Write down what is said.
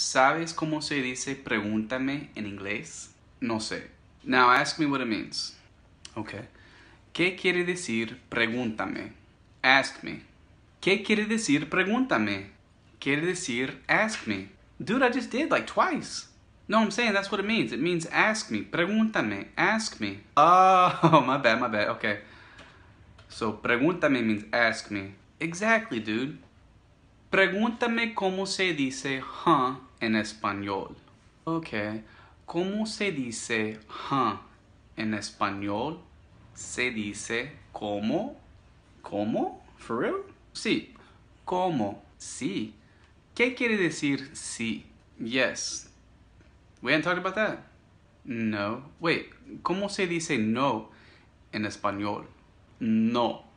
¿Sabes cómo se dice pregúntame en inglés? No sé. Now ask me what it means. Okay. ¿Qué quiere decir pregúntame? Ask me. ¿Qué quiere decir pregúntame? Quiere decir ask me. Dude, I just did like twice. No, I'm saying that's what it means. It means ask me. Pregúntame. Ask me. Oh, my bad, my bad. Okay. So pregúntame means ask me. Exactly, dude. Pregúntame cómo se dice ja en español. Ok, ¿cómo se dice huh en español? Se dice como. ¿Cómo? ¿For real? Sí. ¿Cómo? Sí. ¿Qué quiere decir sí? Yes. We haven't talked about that. No. Wait, ¿cómo se dice no en español? No.